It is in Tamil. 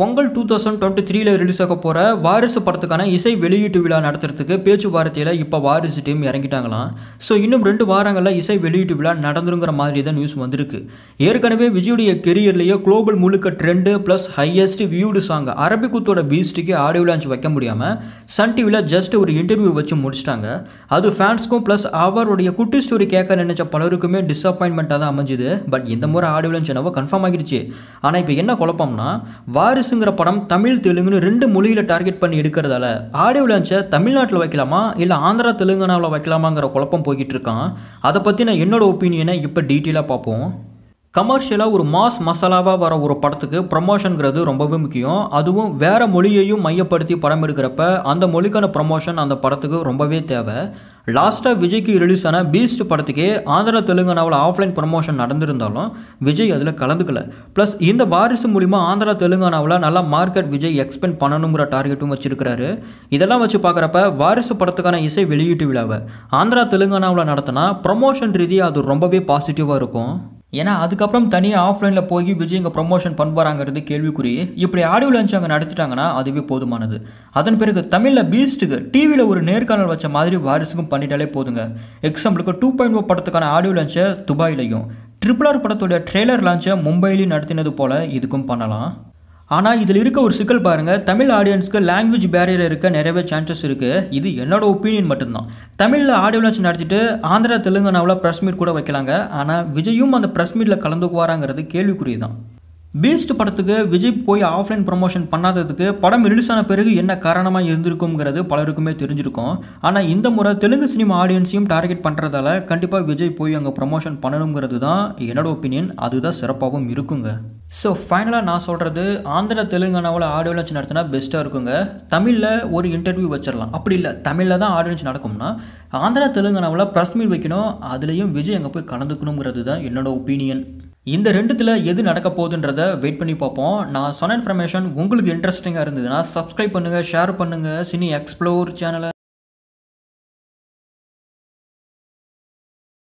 பொங்கல் டூ தௌசண்ட் டுவெண்ட்டி த்ரீல ரிலீஸ் ஆக போகிற வாரிசு படத்துக்கான இசை வெளியீட்டு விழா நடத்துறதுக்கு பேச்சுவார்த்தையில் இப்போ வாரிசு டீம் இறங்கிட்டாங்களாம் ஸோ இன்னும் ரெண்டு வாரங்களில் இசை வெளியீட்டு விழா நடந்துருங்கிற மாதிரி தான் நியூஸ் வந்திருக்கு ஏற்கனவே விஜயுடைய கெரியர்லேயே குளோபல் முழுக்க trend plus highest viewed song குத்தோட பீஸ்ட்டுக்கு ஆடியோ லான்ச் வைக்க முடியாமல் சன் டிவியில் ஜஸ்ட் ஒரு இன்டர்வியூ வச்சு முடிச்சிட்டாங்க அது ஃபேன்ஸ்க்கும் ப்ளஸ் அவருடைய குட்டி ஸ்டோரி கேட்க நினைச்ச பலருக்குமே டிஸப்பாயின்மெண்ட்டாக தான் அமைஞ்சுது பட் இந்த முறை ஆடியோ லான்ச் என்னவோ கன்ஃபார்ம் ஆகிடுச்சு ஆனால் இப்போ என்ன குழப்பம்னா வாரிசு வாரிசுங்கிற படம் தமிழ் தெலுங்குன்னு ரெண்டு மொழியில் டார்கெட் பண்ணி எடுக்கிறதால ஆடியோ லான்ச்சை தமிழ்நாட்டில் வைக்கலாமா இல்லை ஆந்திரா தெலுங்கானாவில் வைக்கலாமாங்கிற குழப்பம் போய்கிட்டு இருக்கான் அதை பற்றின என்னோட ஒப்பீனியனை இப்போ டீட்டெயிலாக பார்ப்போம் கமர்ஷியலாக ஒரு மாஸ் மசாலாவாக வர ஒரு படத்துக்கு ப்ரமோஷனுங்கிறது ரொம்பவே முக்கியம் அதுவும் வேறு மொழியையும் மையப்படுத்தி படம் எடுக்கிறப்ப அந்த மொழிக்கான ப்ரமோஷன் அந்த படத்துக்கு ரொம்பவே தேவை லாஸ்ட்டாக விஜய்க்கு ரிலீஸ் ஆன பீஸ்ட் படத்துக்கே ஆந்திரா தெலுங்கானாவில் ஆஃப்லைன் ப்ரமோஷன் நடந்திருந்தாலும் விஜய் அதில் கலந்துக்கல ப்ளஸ் இந்த வாரிசு மூலிமா ஆந்திரா தெலுங்கானாவில் நல்லா மார்க்கெட் விஜய் எக்ஸ்பெண்ட் பண்ணணுங்கிற டார்கெட்டும் வச்சுருக்கிறாரு இதெல்லாம் வச்சு பார்க்குறப்ப வாரிசு படத்துக்கான இசை வெளியீட்டு விழாவை ஆந்திரா தெலுங்கானாவில் நடத்தினா ப்ரமோஷன் ரீதியாக அது ரொம்பவே பாசிட்டிவாக இருக்கும் ஏன்னா அதுக்கப்புறம் தனியாக ஆஃப்லைனில் போய் விஜய் இங்கே ப்ரொமோஷன் பண்ணுவாராங்கிறது கேள்விக்குறி இப்படி ஆடியோ லான்ச் அங்கே நடத்திட்டாங்கன்னா அதுவே போதுமானது அதன் பிறகு தமிழில் பீஸ்ட்டுக்கு டிவியில் ஒரு நேர்காணல் வச்ச மாதிரி வாரிசுக்கும் பண்ணிட்டாலே போதுங்க எக்ஸாம்பிளுக்கு டூ பாயிண்ட் ஓ படத்துக்கான ஆடியோ லஞ்சை துபாயிலையும் ட்ரிபிள் ஆர் படத்துடைய ட்ரெய்லர் லான்ச்சை மும்பையிலையும் நடத்தினது போல் இதுக்கும் பண்ணலாம் ஆனால் இதில் இருக்க ஒரு சிக்கல் பாருங்கள் தமிழ் ஆடியன்ஸ்க்கு லாங்குவேஜ் பேரியர் இருக்க நிறையவே சான்சஸ் இருக்குது இது என்னோட ஒப்பீனியன் மட்டும்தான் தமிழில் ஆடியோ லான்ச் நடத்திட்டு ஆந்திரா தெலுங்கானாவில் ப்ரெஸ் மீட் கூட வைக்கலாங்க ஆனால் விஜயும் அந்த ப்ரெஸ் மீட்டில் கலந்துக்குவாராங்கிறது கேள்விக்குறி தான் பீஸ்ட் படத்துக்கு விஜய் போய் ஆஃப்லைன் ப்ரொமோஷன் பண்ணாததுக்கு படம் ரிலீஸ் ஆன பிறகு என்ன காரணமாக இருந்திருக்குங்கிறது பலருக்குமே தெரிஞ்சிருக்கும் ஆனால் இந்த முறை தெலுங்கு சினிமா ஆடியன்ஸையும் டார்கெட் பண்ணுறதால கண்டிப்பாக விஜய் போய் அங்கே ப்ரொமோஷன் பண்ணணுங்கிறது தான் என்னோட ஒப்பீனியன் அதுதான் சிறப்பாகவும் இருக்குங்க ஸோ ஃபைனலாக நான் சொல்கிறது ஆந்திரா தெலுங்கானாவில் ஆடியோ லான்ச் நடத்தினா பெஸ்ட்டாக இருக்குங்க தமிழில் ஒரு இன்டர்வியூ வச்சிடலாம் அப்படி இல்லை தமிழில் தான் ஆடியோ லான்ச் நடக்கும்னா ஆந்திரா தெலுங்கானாவில் ப்ரெஸ் மீட் வைக்கணும் அதுலேயும் விஜய் அங்கே போய் கலந்துக்கணுங்கிறது தான் என்னோடய ஒப்பீனியன் இந்த ரெண்டுத்தில் எது நடக்க போகுதுன்றத வெயிட் பண்ணி பார்ப்போம் நான் சொன்ன இன்ஃபர்மேஷன் உங்களுக்கு இன்ட்ரெஸ்டிங்காக இருந்ததுன்னா சப்ஸ்கிரைப் பண்ணுங்கள் ஷேர் பண்ணுங்கள் சினி எக்ஸ்ப்ளோர் சேனலை